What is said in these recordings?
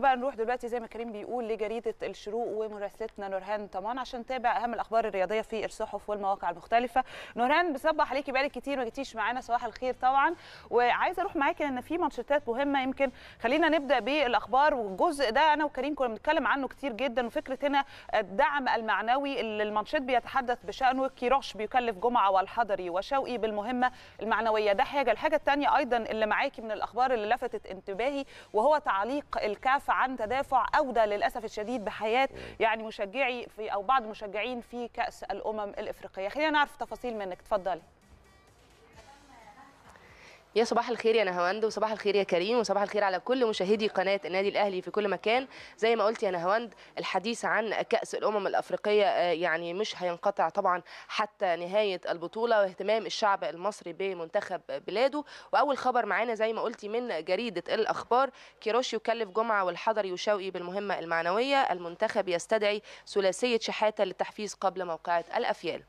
بقى نروح دلوقتي زي ما كريم بيقول لجريده الشروق ومراسلتنا نورهان طمان عشان نتابع اهم الاخبار الرياضيه في الصحف والمواقع المختلفه نورهان بصبح عليكي بقالك كتير ما جيتيش معانا صباح الخير طبعا وعايزه اروح معاكي لان في ماتشات مهمه يمكن خلينا نبدا بالاخبار والجزء ده انا وكريم كنا بنتكلم عنه كتير جدا وفكره هنا الدعم المعنوي اللي المنشط بيتحدث بشانه كيروش بيكلف جمعه والحضري وشوقي بالمهمه المعنويه ده حاجه الحاجه الثانيه ايضا اللي معاكي من الاخبار اللي لفتت انتباهي وهو تعليق الكاف عن تدافع اودى للاسف الشديد بحياه يعني مشجعي في او بعض المشجعين في كاس الامم الافريقيه خلينا نعرف تفاصيل منك تفضلي يا صباح الخير يا نهاوند وصباح الخير يا كريم وصباح الخير على كل مشاهدي قناه النادي الاهلي في كل مكان زي ما قلت يا نهاوند الحديث عن كاس الامم الافريقيه آه، يعني مش هينقطع طبعا حتى نهايه البطوله واهتمام الشعب المصري بمنتخب بلاده واول خبر معانا زي ما قلتي من جريده الاخبار كيروش يكلف جمعه والحضري وشوقي بالمهمه المعنويه المنتخب يستدعي ثلاثيه شحاته للتحفيز قبل موقعه الافيال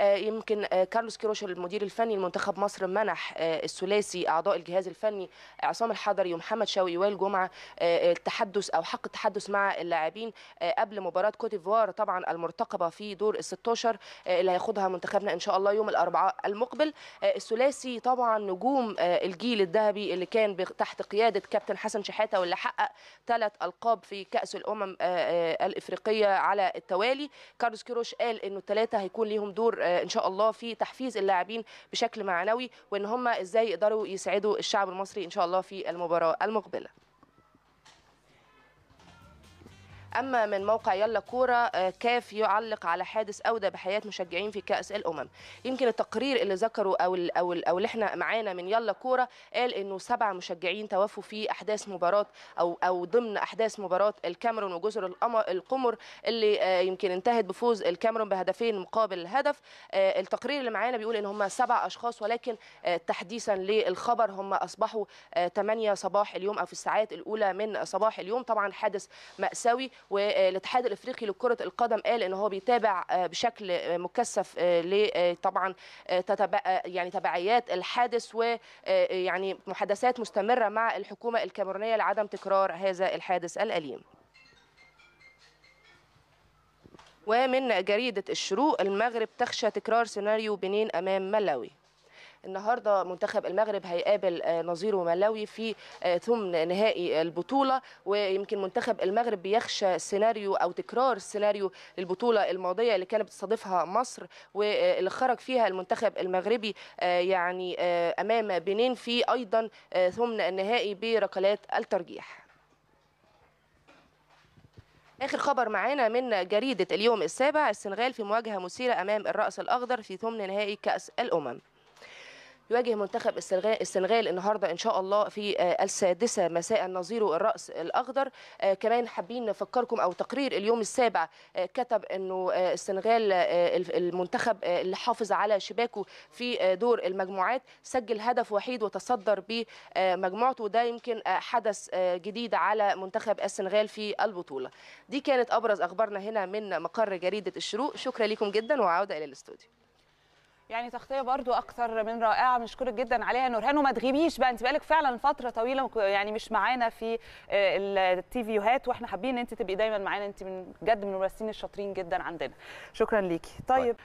آه، يمكن آه، كارلوس كيروش المدير الفني لمنتخب مصر منح آه، الثلاثي اعضاء الجهاز الفني عصام الحضري ومحمد شوقي وائل جمعه التحدث او حق التحدث مع اللاعبين قبل مباراه كوت ديفوار طبعا المرتقبه في دور ال 16 اللي هياخدها منتخبنا ان شاء الله يوم الاربعاء المقبل الثلاثي طبعا نجوم الجيل الذهبي اللي كان تحت قياده كابتن حسن شحاته واللي حقق ثلاث القاب في كاس الامم الافريقيه على التوالي كارلوس كيروش قال انه الثلاثه هيكون ليهم دور ان شاء الله في تحفيز اللاعبين بشكل معنوي وان هم ازاي يقدروا يسعدوا الشعب المصري ان شاء الله في المباراه المقبله اما من موقع يلا كوره آه، كاف يعلق على حادث اودى بحياه مشجعين في كاس الامم يمكن التقرير اللي ذكره او الـ او الـ او اللي احنا معانا من يلا كوره قال انه سبع مشجعين توفوا في احداث مباراه او او ضمن احداث مباراه الكاميرون وجزر القمر اللي آه، يمكن انتهت بفوز الكاميرون بهدفين مقابل هدف آه، التقرير اللي معانا بيقول ان هم سبع اشخاص ولكن تحديثا للخبر هم اصبحوا 8 صباح اليوم او في الساعات الاولى من صباح اليوم طبعا حادث ماساوي والاتحاد الافريقي لكره القدم قال ان هو بيتابع آه، بشكل آه، مكثف آه، طبعا يعني تبعيات الحادث ويعني محادثات مستمره مع الحكومه الكاميرونيه لعدم تكرار هذا الحادث الاليم ومن جريدة الشروق المغرب تخشى تكرار سيناريو بنين أمام ملاوي النهارده منتخب المغرب هيقابل آه، نظيره ملاوي في آه، ثمن نهائي البطوله ويمكن منتخب المغرب بيخشى سيناريو او تكرار سيناريو البطوله الماضيه اللي كانت بتستضيفها مصر واللي خرج فيها المنتخب المغربي آه، يعني امام بنين في ايضا ثمن النهائي بركلات الترجيح اخر خبر معانا من جريده اليوم السابع السنغال في مواجهه مثيره امام الراس الاخضر في ثمن نهائي كاس الامم يواجه منتخب السنغال النهارده ان شاء الله في آه، السادسه مساء نظيره الراس الاخضر آه، كمان حابين نفكركم او تقرير اليوم السابع آه، كتب انه السنغال المنتخب اللي حافظ على شباكه في دور المجموعات سجل هدف وحيد وتصدر بمجموعته وده يمكن حدث جديد على منتخب السنغال في البطوله دي كانت ابرز اخبارنا هنا من مقر جريده الشروق شكرا لكم جدا وعوده الى الاستوديو يعني تغطيه برضو اكثر من رائعه بنشكرك جدا عليها نورهان وما تغيبيش بقى انت بقالك فعلا فتره طويله يعني مش معانا في آه، التي فيوهات واحنا حابين ان انت تبقي دايما معانا انت من بجد من الممثلين الشاطرين جدا عندنا شكرا ليكي طيب, طيب.